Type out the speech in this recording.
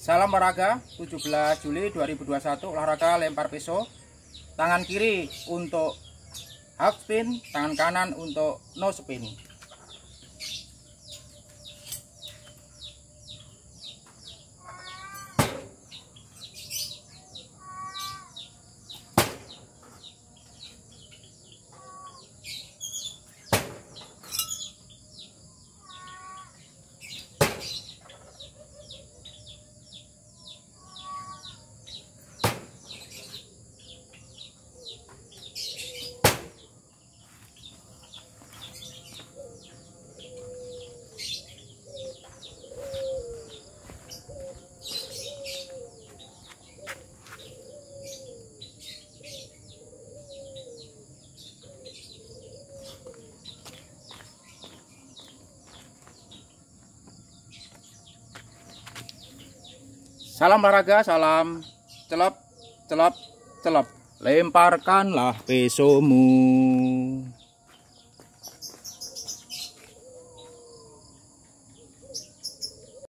Salam olahraga 17 Juli 2021 olahraga lempar peso tangan kiri untuk half spin tangan kanan untuk no spin Salam olahraga, salam celap, celap, celap. Lemparkanlah pesomu.